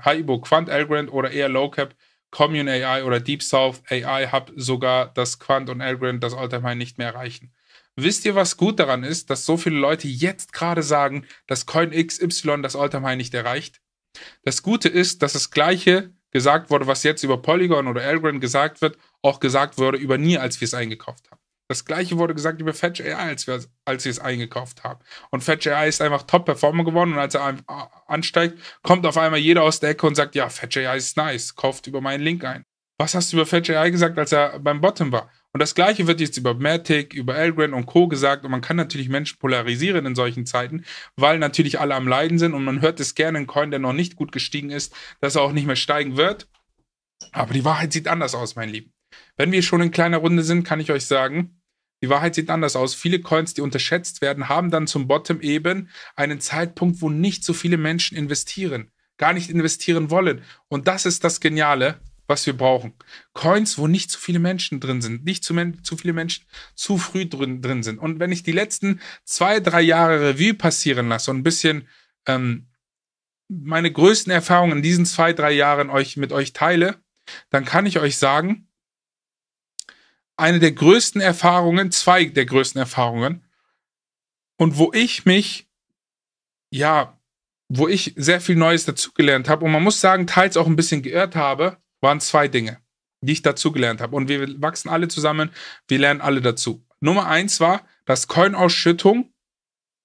Unternehmen, Haibo, Quant Algorand oder eher Low Cap, Commune AI oder Deep South AI Hub sogar, dass Quant und Algorand das Alltime High nicht mehr erreichen. Wisst ihr, was gut daran ist, dass so viele Leute jetzt gerade sagen, dass Coin XY das Alltime High nicht erreicht? Das Gute ist, dass das Gleiche gesagt wurde, was jetzt über Polygon oder Algorand gesagt wird, auch gesagt wurde über Nie, als wir es eingekauft haben. Das gleiche wurde gesagt über Fetch AI, als, wir, als ich es eingekauft haben. Und Fetch AI ist einfach Top-Performer geworden und als er ansteigt, kommt auf einmal jeder aus der Ecke und sagt, ja, Fetch AI ist nice, kauft über meinen Link ein. Was hast du über Fetch AI gesagt, als er beim Bottom war? Und das gleiche wird jetzt über Matic, über Elgren und Co. gesagt. Und man kann natürlich Menschen polarisieren in solchen Zeiten, weil natürlich alle am Leiden sind. Und man hört es gerne in Coin, der noch nicht gut gestiegen ist, dass er auch nicht mehr steigen wird. Aber die Wahrheit sieht anders aus, mein Lieben. Wenn wir schon in kleiner Runde sind, kann ich euch sagen, die Wahrheit sieht anders aus. Viele Coins, die unterschätzt werden, haben dann zum Bottom eben einen Zeitpunkt, wo nicht so viele Menschen investieren, gar nicht investieren wollen. Und das ist das Geniale, was wir brauchen. Coins, wo nicht zu viele Menschen drin sind, nicht zu, zu viele Menschen zu früh drin, drin sind. Und wenn ich die letzten zwei, drei Jahre Revue passieren lasse und ein bisschen ähm, meine größten Erfahrungen in diesen zwei, drei Jahren euch, mit euch teile, dann kann ich euch sagen, eine der größten Erfahrungen, zwei der größten Erfahrungen. Und wo ich mich, ja, wo ich sehr viel Neues dazugelernt habe und man muss sagen, teils auch ein bisschen geirrt habe, waren zwei Dinge, die ich dazugelernt habe. Und wir wachsen alle zusammen, wir lernen alle dazu. Nummer eins war, dass Coinausschüttung,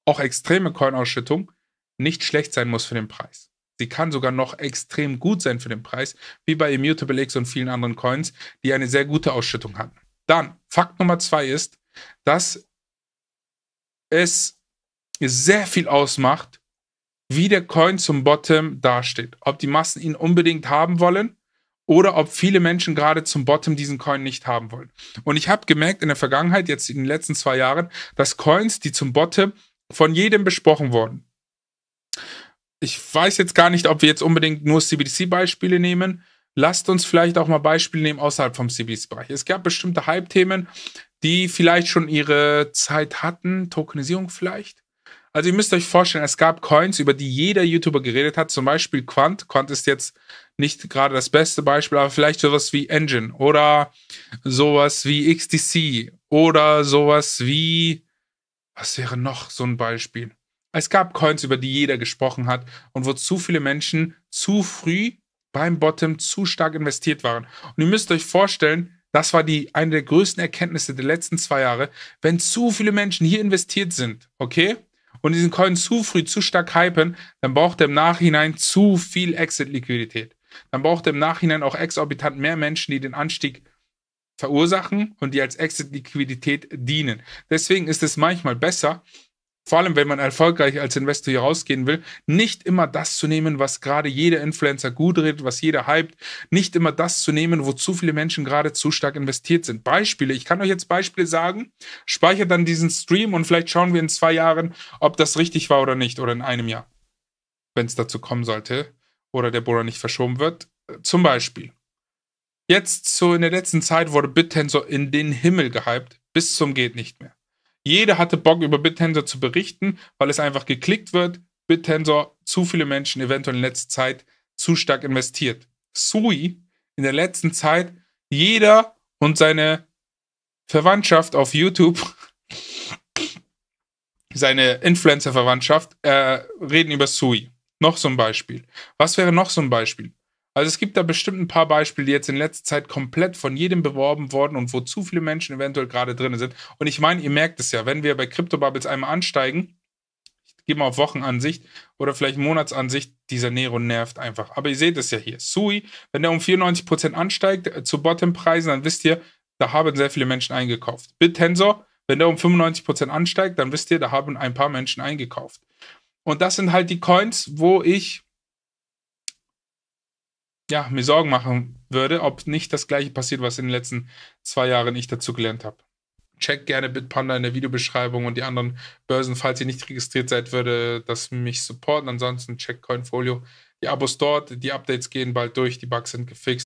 auch extreme Coinausschüttung, nicht schlecht sein muss für den Preis. Sie kann sogar noch extrem gut sein für den Preis, wie bei Immutable X und vielen anderen Coins, die eine sehr gute Ausschüttung hatten. Dann, Fakt Nummer zwei ist, dass es sehr viel ausmacht, wie der Coin zum Bottom dasteht. Ob die Massen ihn unbedingt haben wollen oder ob viele Menschen gerade zum Bottom diesen Coin nicht haben wollen. Und ich habe gemerkt in der Vergangenheit, jetzt in den letzten zwei Jahren, dass Coins, die zum Bottom von jedem besprochen wurden. Ich weiß jetzt gar nicht, ob wir jetzt unbedingt nur CBDC-Beispiele nehmen lasst uns vielleicht auch mal Beispiele nehmen außerhalb vom CBS-Bereich. Es gab bestimmte Hype-Themen, die vielleicht schon ihre Zeit hatten, Tokenisierung vielleicht. Also ihr müsst euch vorstellen, es gab Coins, über die jeder YouTuber geredet hat, zum Beispiel Quant. Quant ist jetzt nicht gerade das beste Beispiel, aber vielleicht sowas wie Engine oder sowas wie XTC oder sowas wie, was wäre noch so ein Beispiel? Es gab Coins, über die jeder gesprochen hat und wo zu viele Menschen zu früh beim Bottom zu stark investiert waren. Und ihr müsst euch vorstellen, das war die, eine der größten Erkenntnisse der letzten zwei Jahre. Wenn zu viele Menschen hier investiert sind, okay, und diesen Coin zu früh zu stark hypen, dann braucht er im Nachhinein zu viel Exit-Liquidität. Dann braucht er im Nachhinein auch exorbitant mehr Menschen, die den Anstieg verursachen und die als Exit-Liquidität dienen. Deswegen ist es manchmal besser, vor allem wenn man erfolgreich als Investor hier rausgehen will, nicht immer das zu nehmen, was gerade jeder Influencer gut redet, was jeder hypt, nicht immer das zu nehmen, wo zu viele Menschen gerade zu stark investiert sind. Beispiele, ich kann euch jetzt Beispiele sagen, speichert dann diesen Stream und vielleicht schauen wir in zwei Jahren, ob das richtig war oder nicht oder in einem Jahr, wenn es dazu kommen sollte oder der Bohrer nicht verschoben wird. Zum Beispiel, jetzt so in der letzten Zeit wurde BitTensor in den Himmel gehypt, bis zum geht nicht mehr. Jeder hatte Bock, über BitTensor zu berichten, weil es einfach geklickt wird. BitTensor, zu viele Menschen eventuell in letzter Zeit zu stark investiert. Sui, in der letzten Zeit, jeder und seine Verwandtschaft auf YouTube, seine Influencer-Verwandtschaft, äh, reden über Sui. Noch so ein Beispiel. Was wäre noch so ein Beispiel? Also es gibt da bestimmt ein paar Beispiele, die jetzt in letzter Zeit komplett von jedem beworben wurden und wo zu viele Menschen eventuell gerade drin sind. Und ich meine, ihr merkt es ja, wenn wir bei Crypto-Bubbles einmal ansteigen, ich gehe mal auf Wochenansicht oder vielleicht Monatsansicht, dieser Nero nervt einfach. Aber ihr seht es ja hier. Sui, wenn der um 94% ansteigt äh, zu Bottom-Preisen, dann wisst ihr, da haben sehr viele Menschen eingekauft. BitTensor, wenn der um 95% ansteigt, dann wisst ihr, da haben ein paar Menschen eingekauft. Und das sind halt die Coins, wo ich ja, mir Sorgen machen würde, ob nicht das gleiche passiert, was in den letzten zwei Jahren ich dazu gelernt habe. Checkt gerne Bitpanda in der Videobeschreibung und die anderen Börsen, falls ihr nicht registriert seid, würde das mich supporten. Ansonsten checkt Coinfolio. Die Abos dort, die Updates gehen bald durch, die Bugs sind gefixt.